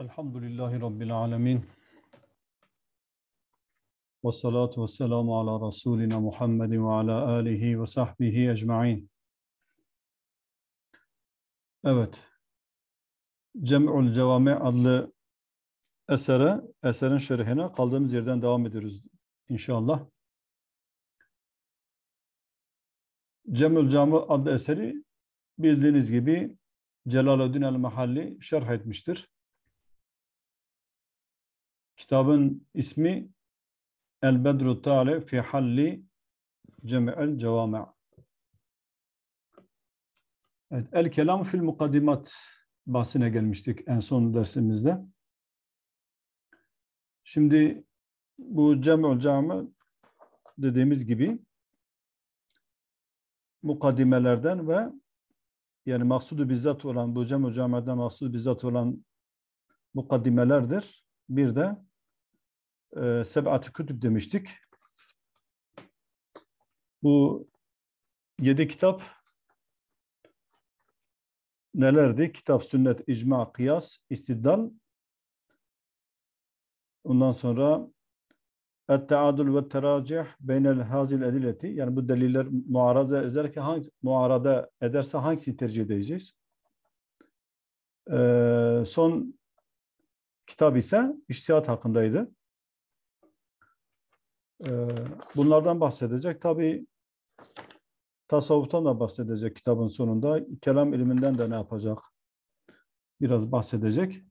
Elhamdülillahi Rabbil alemin. Ve salatu ve selamu ala Resulina Muhammedin ve ala alihi ve sahbihi ecma'in. Evet, Cem'ul Cevami adlı esere, eserin şerhine kaldığımız yerden devam ediyoruz inşallah. Cem'ül Cami adlı eseri bildiğiniz gibi Celaleddin el-Mahalli şerh etmiştir. Kitabın ismi El Bedru Tale fi Halli Cem'el Cevame. Evet, El Kelam fil Mukaddimat bahsine gelmiştik en son dersimizde. Şimdi bu Cem'ül Cami dediğimiz gibi mukaddimelerden ve yani maksudu bizzat olan bu cem-ül camiden maksudu bizzat olan mukaddimelerdir. Bir de e, ee, Sebat-ı Kütüb demiştik. Bu yedi kitap nelerdi? Kitap, sünnet, icma, kıyas, istidlal. Ondan sonra et-teadül ve teracih beynel hazil edileti. Yani bu deliller muaraza ederken hangi muarada ederse hangisini tercih edeceğiz? Ee, son kitap ise iştihat hakkındaydı. Ee, bunlardan bahsedecek. Tabii tasavvuftan da bahsedecek kitabın sonunda. Kelam iliminden de ne yapacak? Biraz bahsedecek.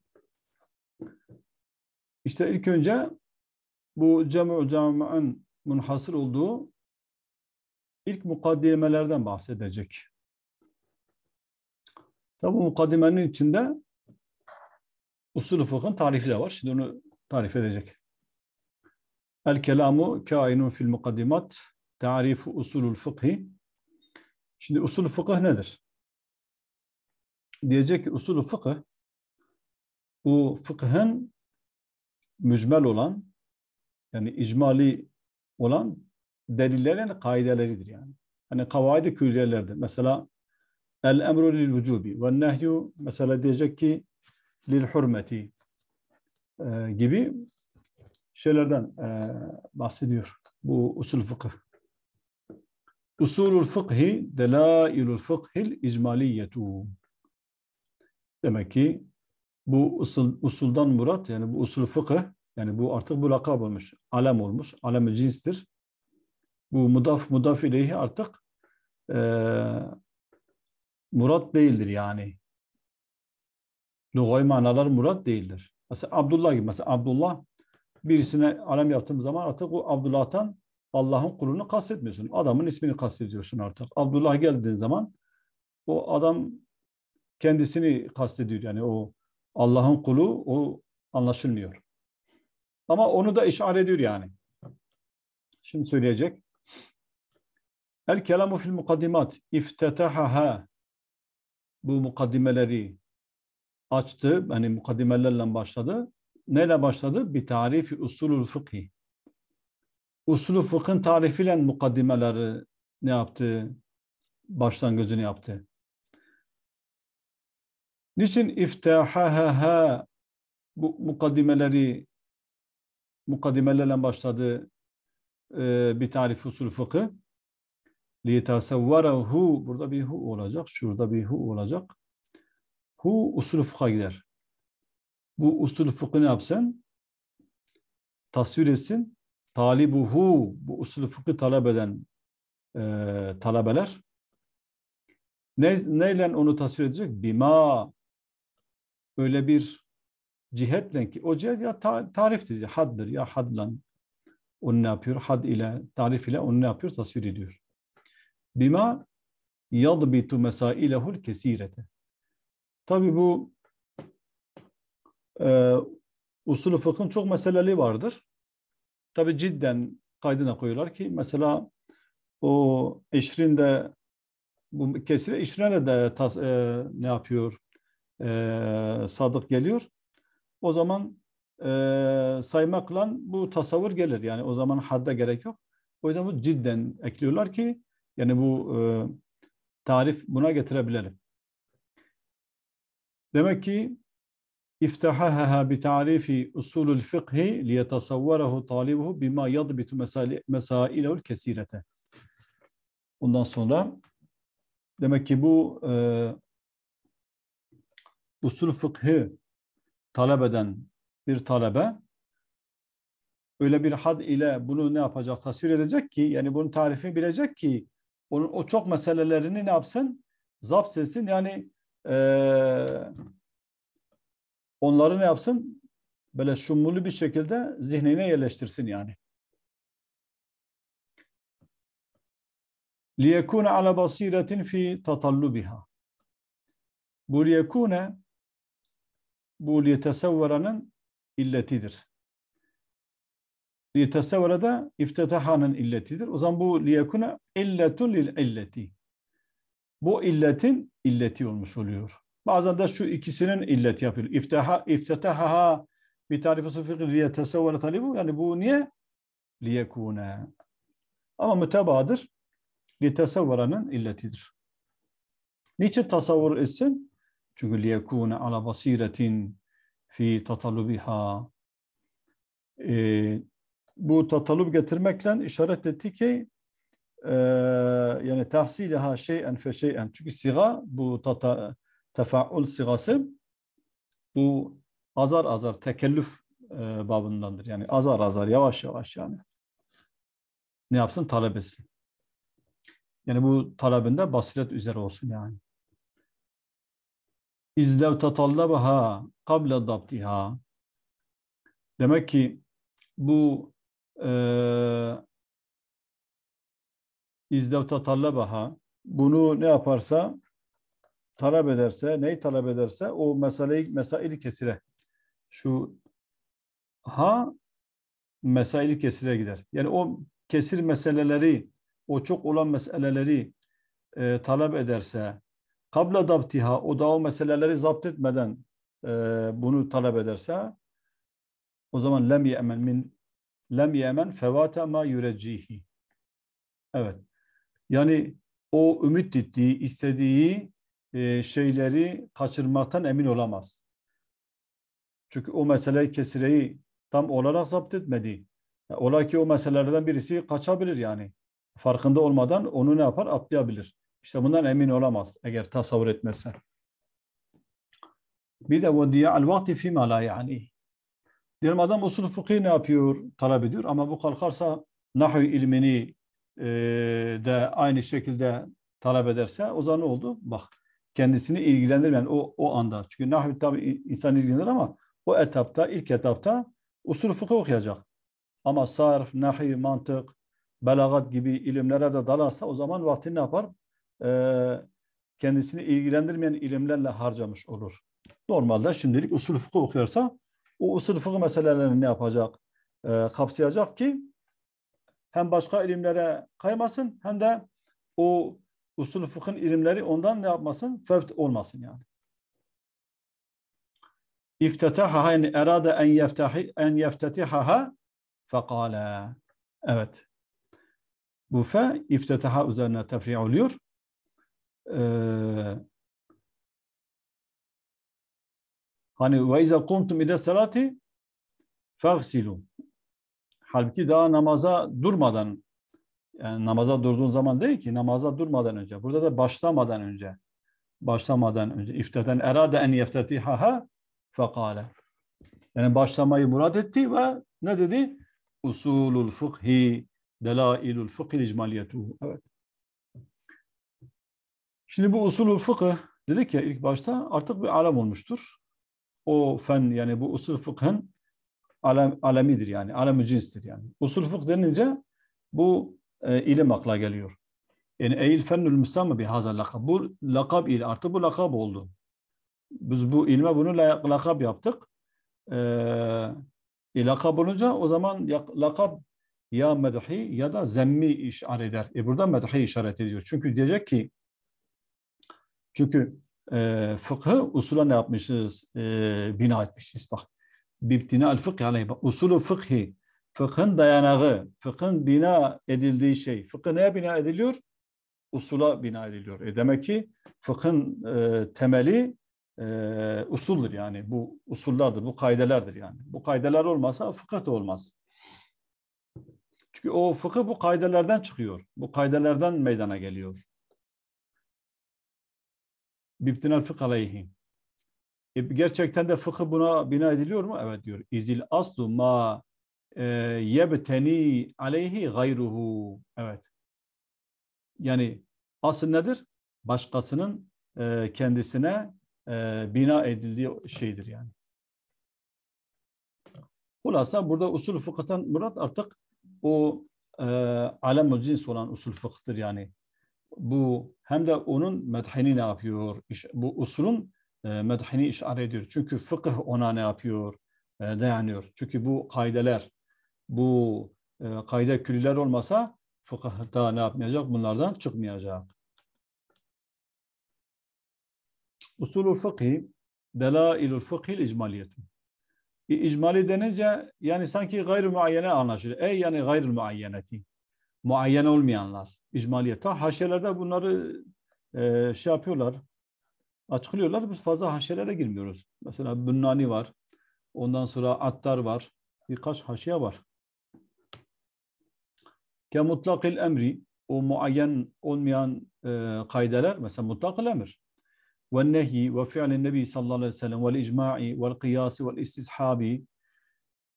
İşte ilk önce bu cemu cami'in münhasır olduğu ilk mukaddimelerden bahsedecek. Tabi bu mukaddimenin içinde usul fıkhın tarifi de var. Şimdi onu tarif edecek. El kelamu kainun fil mukaddimat tarifu usulul fıkhi. Şimdi usul fıkıh nedir? Diyecek ki usul fıkıh bu fıkhın mücmel olan yani icmali olan delillerin kaideleridir yani. Hani kavaidi külliyelerdir. Mesela el emru lil vücubi ve nehyu mesela diyecek ki lil hurmeti e, gibi şeylerden e, bahsediyor. Bu usul fıkıh. Usulul fıkhi delailul fıkhil icmaliyetu. Demek ki bu usul, usuldan murat yani bu usul fıkıh yani bu artık bu lakab olmuş. Alem olmuş. Alem cinstir. Bu mudaf mudaf ileyhi artık e, murat değildir yani. Lugay manalar murat değildir. Mesela Abdullah gibi. Mesela Abdullah birisine alem yaptığım zaman artık o Abdullah'tan Allah'ın kulunu kastetmiyorsun. Adamın ismini kastediyorsun artık. Abdullah geldiğin zaman o adam kendisini kastediyor. Yani o Allah'ın kulu o anlaşılmıyor. Ama onu da işaret ediyor yani. Şimdi söyleyecek. El kelamu fil mukaddimat iftetahaha bu mukaddimeleri açtı. Hani mukaddimelerle başladı neyle başladı? Bir tarifi usulül fıkhi. Usulü fıkhın tarifiyle mukaddimeleri ne yaptı? Başlangıcını yaptı. Niçin iftahaha bu mukaddimeleri mukaddimelerle başladı e, bir tarif usul fıkı? hu Burada bir hu olacak, şurada bir hu olacak. Hu usul fıkha gider bu usul fıkhı ne yapsın? Tasvir etsin. Talibuhu bu usul fıkhı talep eden e, talebeler ne, neyle onu tasvir edecek? Bima öyle bir cihetle ki o cihet ya ta, tariftir, ya haddır ya hadlan onu ne yapıyor? Had ile, tarif ile onu ne yapıyor? Tasvir ediyor. Bima yadbitu mesailehul kesirete. Tabi bu e, usulü fıkhın çok meseleli vardır. Tabi cidden kaydına koyuyorlar ki mesela o Eşrin'de bu kesire Eşrin'e de tas, e, ne yapıyor? E, sadık geliyor. O zaman e, saymakla bu tasavvur gelir. Yani o zaman hadda gerek yok. O yüzden bu cidden ekliyorlar ki yani bu e, tarif buna getirebilelim. Demek ki iftahaha bi tarifi usulul fıkhi liyetasavvarahu talibuhu bima yadbitu mesailehul kesirete. Ondan sonra demek ki bu e, usul fıkhı talep eden bir talebe öyle bir had ile bunu ne yapacak? Tasvir edecek ki yani bunun tarifini bilecek ki onun o çok meselelerini ne yapsın? Zapt etsin yani eee onları ne yapsın? Böyle şumulu bir şekilde zihnine yerleştirsin yani. liyekune ala basiretin fi tatallubiha. Bu liyekune bu liyetesevveranın illetidir. Liyetesevvera da iftetahanın illetidir. O zaman bu liyekune illetun lil Bu illetin illeti olmuş oluyor. Bazen de şu ikisinin illet yapıyor. İftaha ha, bir tarifi sıfır liye tesevvere talibu. Yani bu niye? li Liyekune. Ama mütebadır. Li tesevverenin illetidir. Niçin tasavvur etsin? Çünkü li liyekune ala basiretin fi tatalubiha. Ee, bu tatalub getirmekle işaret etti ki e, yani tahsiliha şeyen fe şeyen. Çünkü siga bu tata, tefaul sigası bu azar azar tekellüf e, babındandır. Yani azar azar yavaş yavaş yani ne yapsın talep etsin. Yani bu talebinde basiret üzere olsun yani. İzlev tatallabaha kable dabtiha. Demek ki bu e, izlev tatallabaha bunu ne yaparsa talep ederse, neyi talep ederse o meseleyi mesaili kesire. Şu ha mesaili kesire gider. Yani o kesir meseleleri, o çok olan meseleleri e, talep ederse, kabla dabtiha, o da o meseleleri zapt etmeden e, bunu talep ederse, o zaman lem yemen min lem yemen fevata ma yurecihi. Evet. Yani o ümit ettiği, istediği e, şeyleri kaçırmaktan emin olamaz. Çünkü o mesele kesireyi tam olarak zapt etmedi. E, ola ki o meselelerden birisi kaçabilir yani. Farkında olmadan onu ne yapar? Atlayabilir. İşte bundan emin olamaz eğer tasavvur etmezse. Bir de vadiya al vakti fi mala yani. Diyelim adam usul fıkhi ne yapıyor? Talep ediyor ama bu kalkarsa nahvi ilmini e, de aynı şekilde talep ederse o zaman ne oldu? Bak kendisini ilgilendirmeyen o, o anda. Çünkü nahvi tabi insan ilgilenir ama o etapta, ilk etapta usul fıkıh okuyacak. Ama sarf, nahi, mantık, belagat gibi ilimlere de dalarsa o zaman vaktini ne yapar? Ee, kendisini ilgilendirmeyen ilimlerle harcamış olur. Normalde şimdilik usul fıkıh okuyorsa o usul fıkıh meselelerini ne yapacak? Ee, kapsayacak ki hem başka ilimlere kaymasın hem de o usul fıkhın ilimleri ondan ne yapmasın? Fevt olmasın yani. İftetahaha yani erada en yeftahi en yeftetihaha fekale. Evet. Bu fe iftetaha üzerine tefri oluyor. Ee, hani ve izâ kumtum ile salati fagsilu. Halbuki daha namaza durmadan yani e, namaza durduğun zaman değil ki namaza durmadan önce. Burada da başlamadan önce. Başlamadan önce. İfteten erade en yeftetihaha fekale. Yani başlamayı murat etti ve ne dedi? Usulul fıkhi delailul fıkhi icmaliyetu. Evet. Şimdi bu usulul fıkı dedik ya ilk başta artık bir alem olmuştur. O fen yani bu usul fıkhın alem, alemidir yani. Alem cinstir yani. Usul fıkh denince bu e, ilim akla geliyor. Yani eyl fennül müstamı bi hazal lakab. Bu lakab ile artı bu lakab oldu. Biz bu ilme bunu lakab yaptık. E, e, lakab olunca o zaman lakab ya medhi ya da zemmi işaret eder. E burada medhi işaret ediyor. Çünkü diyecek ki çünkü e, fıkhı usula ne yapmışız? E, bina etmişiz. Bak. Bibtina al fıkhi aleyhi. Usulü fıkhi fıkhın dayanağı, fıkhın bina edildiği şey. Fıkhı neye bina ediliyor? Usula bina ediliyor. E demek ki fıkhın e, temeli e, usuldur yani. Bu usullardır, bu kaidelerdir yani. Bu kaideler olmasa fıkıh da olmaz. Çünkü o fıkıh bu kaidelerden çıkıyor. Bu kaidelerden meydana geliyor. Bibtinal fıkh aleyhim. E gerçekten de fıkıh buna bina ediliyor mu? Evet diyor. İzil aslu ma ee, yebteni aleyhi gayruhu. Evet. Yani asıl nedir? Başkasının e, kendisine e, bina edildiği şeydir yani. Hulasa burada usul fıkıhtan murat artık o e, alem cins olan usul fıkıhtır yani. Bu hem de onun medhini ne yapıyor? İş, bu usulün e, medhini işaret ediyor. Çünkü fıkıh ona ne yapıyor? E, dayanıyor. Çünkü bu kaideler bu e, kayda külüler olmasa fıkıhta ne yapmayacak? Bunlardan çıkmayacak. Usulü fıkhi delailul fıkhi icmaliyetun. E, icmali denince yani sanki gayr muayyene anlaşılır. Ey yani gayr muayyeneti. Muayyene olmayanlar. İcmaliyet. Ta haşyelerde bunları e, şey yapıyorlar. Açıklıyorlar. Biz fazla haşyelere girmiyoruz. Mesela Bünnani var. Ondan sonra Attar var. Birkaç haşiye var. Ke mutlakil emri o muayyen olmayan e, kaydeler mesela mutlakil emir. Ve nehi ve fi'lin nebi sallallahu aleyhi ve sellem vel icma'i vel kıyası vel istishabi.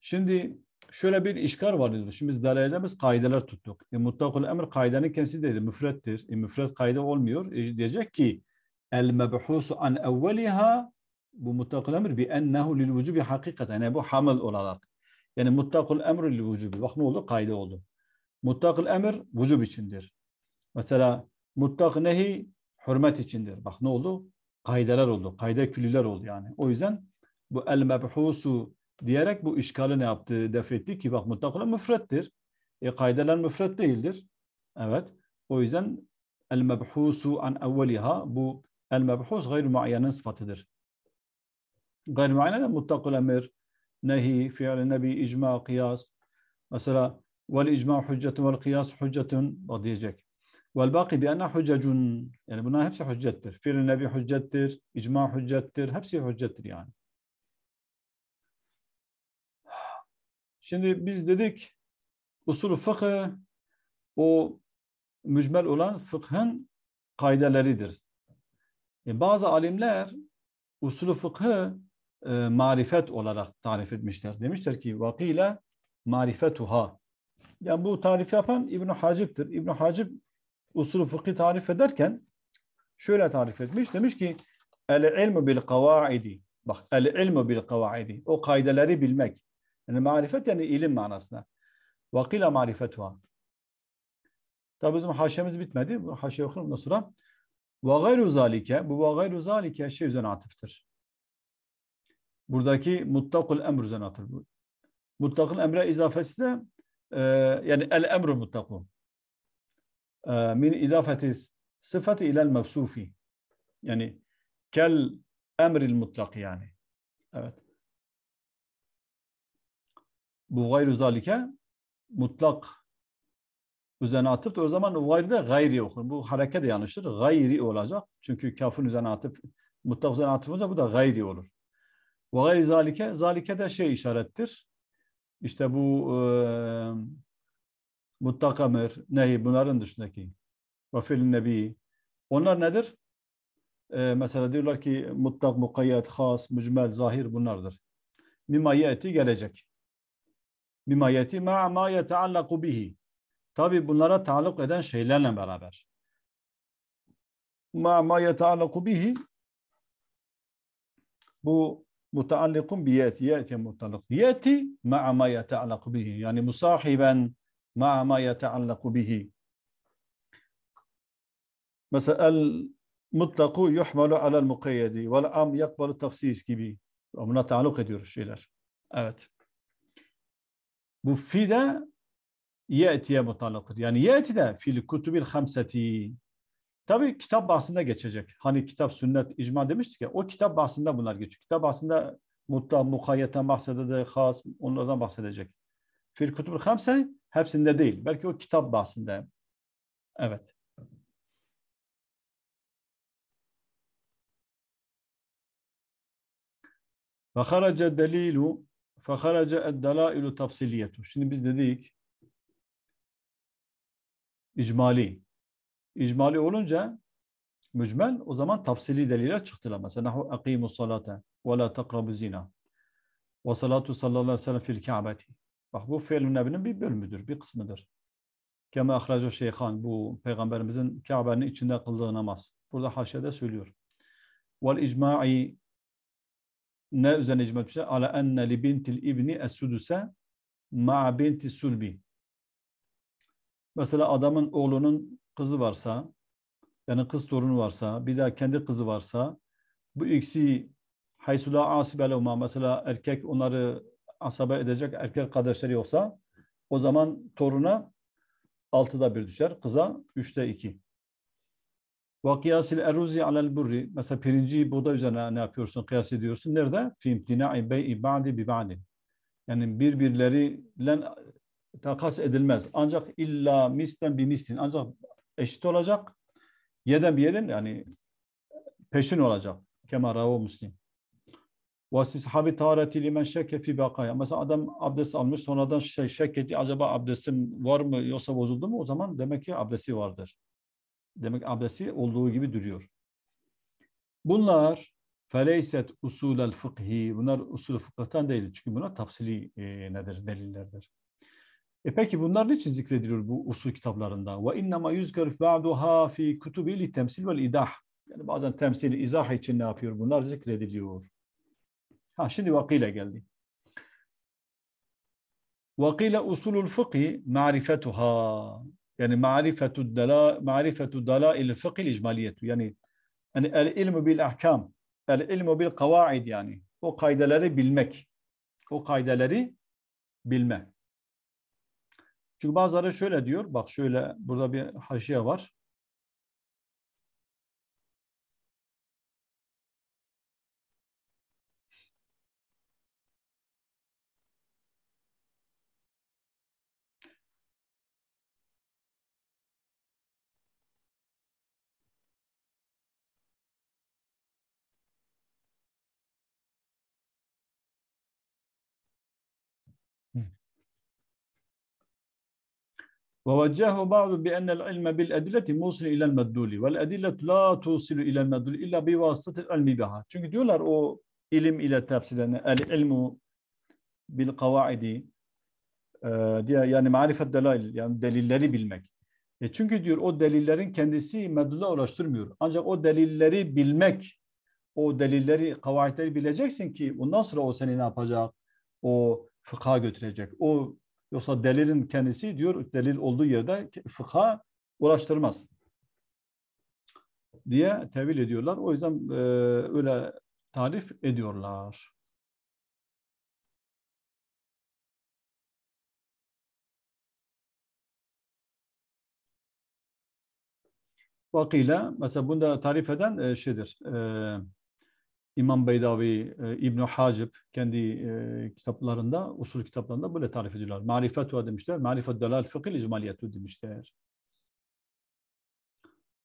Şimdi şöyle bir işgal var diyoruz. Şimdi biz dalaledemiz kaideler tuttuk. E, mutlakul emir kaidenin kendisi dedi, müfrettir. E, müfret kaide olmuyor. E, diyecek ki el mebhusu an evveliha bu mutlakul emir bi ennehu lil vücubi hakikaten. Yani bu hamil olarak. Yani mutlakul emr lil vücubi. Bak ne oldu? Kaide oldu. Mutlakıl emir vücub içindir. Mesela mutlak nehi hürmet içindir. Bak ne oldu? Kaydeler oldu. Kayde külliler oldu yani. O yüzden bu el mebhusu diyerek bu işgali ne yaptı? Defetti ki bak mutlakla müfrettir. E kaydeler müfret değildir. Evet. O yüzden el mebhusu an evveliha bu el mebhus gayr muayyenin sıfatıdır. Gayr muayyene de emir, nehi, fiil nebi, icma, kıyas. Mesela vel icma hüccetun vel kıyas hüccetun o diyecek. Vel baki bi enne hüccecun. Yani bunlar hepsi hüccettir. Fiil-i nebi hüccettir, icma hüccettir. Hepsi hüccettir yani. Şimdi biz dedik usulü fıkı o mücmel olan fıkhın kaydeleridir. E, bazı alimler usulü fıkhı e, marifet olarak tarif etmişler. Demişler ki vakile marifetuha yani bu tarif yapan İbn Haciptir. İbn Hacip usulü fıkhi tarif ederken şöyle tarif etmiş. Demiş ki el ilmu bil kavaidi. Bak el ilmu bil kavaidi. O kaideleri bilmek. Yani marifet yani ilim manasına. Vakila marifetuha. Tabi bizim haşemiz bitmedi. Haşe okurum da sonra. Ve gayru zalike. Bu ve gayru zalike şey üzerine atıftır. Buradaki muttakul emr üzerine atır. Muttakul emre izafesi de ee, yani el emru muttakun ee, min idafeti sıfatı ile mevsufi yani kel emril mutlak yani evet bu gayru zalike mutlak üzerine atıp da o zaman gayri de gayri okur. Bu hareket de yanlıştır. Gayri olacak. Çünkü kafın üzerine atıp mutlak üzerine atıp olunca bu da gayri olur. Ve gayri zalike, zalike de şey işarettir işte bu e, mutlak emir, nehi bunların dışındaki ve filin nebi onlar nedir? E, mesela diyorlar ki mutlak, mukayyet, has, mücmel, zahir bunlardır. Mimayeti gelecek. Mimayeti ma ma yeteallaku bihi. Tabi bunlara taalluk eden şeylerle beraber. Ma ma yeteallaku bihi bu متعلق بياتي ياتي متعلق ياتي مع ما يتعلق به يعني مصاحبا مع ما يتعلق به مثلا المطلق يحمل على المقيد والام يقبل التفصيص كبي ومن تعلق ديور الشيلر أبت. مفيدة يأتي مطلق يعني يأتي في الكتب الخمسة Tabii kitap bahsinde geçecek. Hani kitap, sünnet, icma demiştik ya. O kitap bahsinde bunlar geçiyor. Kitap bahsinde mutta, mukayyetten bahsedecek, has, onlardan bahsedecek. Fir kutubul hamse hepsinde değil. Belki o kitap bahsinde. Evet. Ve haraca delilu fe haraca eddelailu tafsiliyetu. Şimdi biz dedik icmali. İcmali olunca mücmel o zaman tafsili deliller çıktılar. Mesela nahu akimu salate ve la takrabu zina ve salatu sallallahu aleyhi ve sellem fil ka'beti. Bak bu fiil nebinin bir bölümüdür, bir kısmıdır. Kema ahraca şeyhan bu peygamberimizin Kabe'nin içinde kıldığı namaz. Burada haşyede söylüyor. Vel icma'i ne üzerine icma etmişler? Ala enne li bintil ibni es-suduse ma'a binti sulbi. Mesela adamın oğlunun kızı varsa yani kız torunu varsa bir daha kendi kızı varsa bu ikisi haysula asibelehuma mesela erkek onları asaba edecek erkek kardeşleri yoksa o zaman toruna altıda bir düşer. Kıza üçte iki. Ve kıyasil eruzi alel burri. Mesela pirinci buğda üzerine ne yapıyorsun? Kıyas ediyorsun. Nerede? Fi imtina'i bey'i ba'di bi ba'di. Yani birbirleriyle takas edilmez. Ancak illa misten bi mistin. Ancak eşit olacak. Yeden bir yeden yani peşin olacak. Kema ravu muslim. Ve habi tahareti limen şekke fi bakaya. Mesela adam abdest almış sonradan şey, şek etti. Acaba abdestim var mı yoksa bozuldu mu? O zaman demek ki abdesti vardır. Demek abdesti olduğu gibi duruyor. Bunlar feleyset usulel fıkhi. Bunlar usul fıkıhtan değil. Çünkü bunlar tafsili e, nedir? Delillerdir. E peki bunlar niçin zikrediliyor bu usul kitaplarında? Ve innema yuzkar ba'duha fi kutubil temsil vel idah. Yani bazen temsili izah için ne yapıyor? Bunlar zikrediliyor. Ha şimdi vakıyla geldi. Vakıyla usulul fıkhi marifetuha. Yani marifetu dala marifetu dala il fıkhil icmaliyetu. Yani yani el ilmu bil ahkam, el ilmu bil kavaid yani. O kaydeleri bilmek. O kaydeleri bilmek. Çünkü bazıları şöyle diyor. Bak şöyle burada bir haşiye var. وَوَجَّهُ بَعْضُ بِأَنَّ الْعِلْمَ بِالْاَدِلَةِ مُوسِلُ اِلَى الْمَدُّولِ وَالْاَدِلَّةُ لَا تُوْسِلُ اِلَى الْمَدُّولِ اِلَّا بِوَاسْطَةِ الْعَلْمِ بِهَا Çünkü diyorlar o ilim ile tefsirlerine el ilmu bil kavaidi e, diye yani marifet delail yani delilleri bilmek. E çünkü diyor o delillerin kendisi meddule ulaştırmıyor. Ancak o delilleri bilmek, o delilleri, kavaitleri bileceksin ki ondan sonra o seni ne yapacak? O fıkha götürecek. O Yoksa delilin kendisi diyor delil olduğu yerde fıkha ulaştırmaz diye tevil ediyorlar. O yüzden e, öyle tarif ediyorlar. Vakıyla mesela bunda tarif eden e, şeydir. E, İmam Beydavi, İbn e, ibn Hacib kendi e, kitaplarında, usul kitaplarında böyle tarif ediyorlar. Marifetu demişler, marifet delal fıkhil icmaliyetu demişler.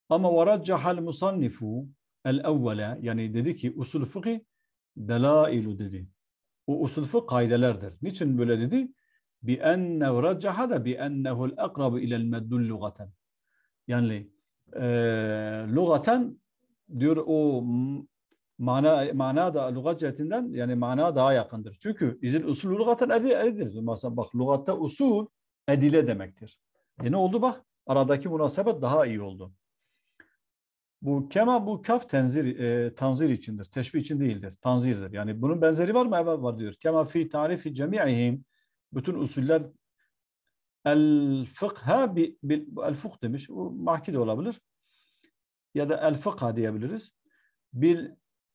Ama veraccahal musannifu el evvele yani dedi ki usul fıkhi delailu dedi. O usul fıkh kaidelerdir. Niçin böyle dedi? Bi enne raccaha da bi ennehu'l akrabu ila'l meddul lugaten. Yani e, lugaten diyor o mana mana da lügat cihetinden yani mana daha yakındır. Çünkü izin usul lügaten eri eridir. Mesela bak lügatta usul edile demektir. E ne oldu bak aradaki münasebet daha iyi oldu. Bu kema bu kaf tenzir, e, tanzir içindir. Teşbih için değildir. Tanzirdir. Yani bunun benzeri var mı? Evet var diyor. Kema fi tarifi cemi'ihim bütün usuller el fıkha bi, bil, el fıkh demiş. O mahki de olabilir. Ya da el fıkha diyebiliriz. Bil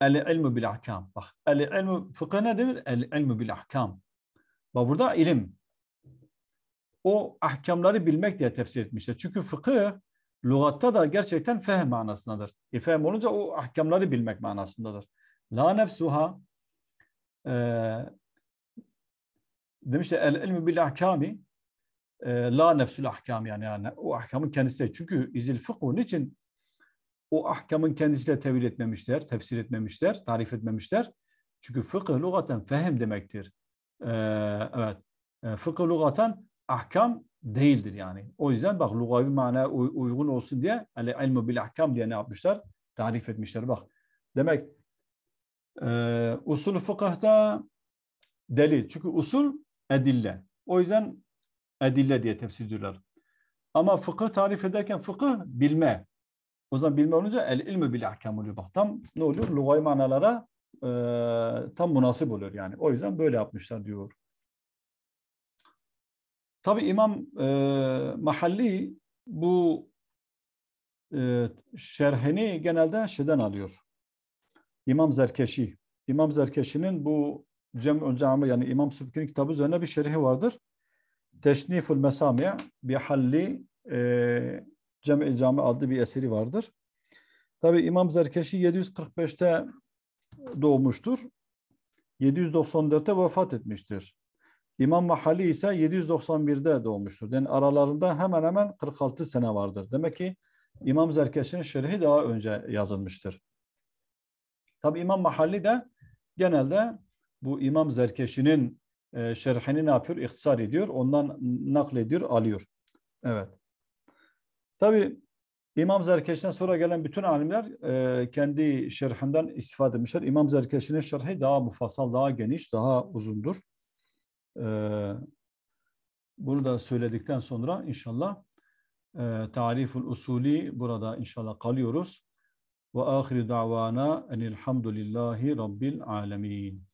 El ilmu bil ahkam. Bak el ilmu fıkıh ne demek? El ilmu bil ahkam. Bak burada ilim. O ahkamları bilmek diye tefsir etmişler. Çünkü fıkıh lügatta da gerçekten fehm manasındadır. E, fehm olunca o ahkamları bilmek manasındadır. La nefsuha e, demişler el ilmu bil ahkami e, la nefsul ahkam yani, yani o ahkamın kendisi Çünkü izil fıkhu için o ahkamın kendisi de tevil etmemişler, tefsir etmemişler, tarif etmemişler. Çünkü fıkıh lugaten fehim demektir. Ee, evet. Ee, fıkıh lugaten ahkam değildir yani. O yüzden bak lugavi mana uygun olsun diye hani ilmu bil ahkam diye ne yapmışlar? Tarif etmişler bak. Demek e, usul fıkıhta delil. Çünkü usul edille. O yüzden edille diye tefsir ediyorlar. Ama fıkıh tarif ederken fıkıh bilme. O zaman bilme olunca el ilmi bil oluyor. Bak Tam ne oluyor? Lugay manalara e, tam münasip oluyor yani. O yüzden böyle yapmışlar diyor. Tabi İmam e, Mahalli bu e, şerhini genelde şeyden alıyor. İmam Zerkeşi. İmam Zerkeşi'nin bu Cem Öncami yani İmam Sübki'nin kitabı üzerine bir şerhi vardır. Teşniful Mesami'ye bihalli e, Cem-i Cami adlı bir eseri vardır. Tabi İmam Zerkeşi 745'te doğmuştur. 794'te vefat etmiştir. İmam Mahalli ise 791'de doğmuştur. Yani aralarında hemen hemen 46 sene vardır. Demek ki İmam Zerkeş'in şerhi daha önce yazılmıştır. Tabi İmam Mahalli de genelde bu İmam Zerkeş'inin e, şerhini ne yapıyor? İhtisar ediyor. Ondan naklediyor, alıyor. Evet. Tabi İmam Zerkeş'ten sonra gelen bütün alimler e, kendi şerhinden istifade etmişler. İmam Zerkeş'in şerhi daha mufasal, daha geniş, daha uzundur. E, bunu da söyledikten sonra inşallah e, tariful usuli burada inşallah kalıyoruz. Ve ahiru davana enilhamdülillahi rabbil alemin.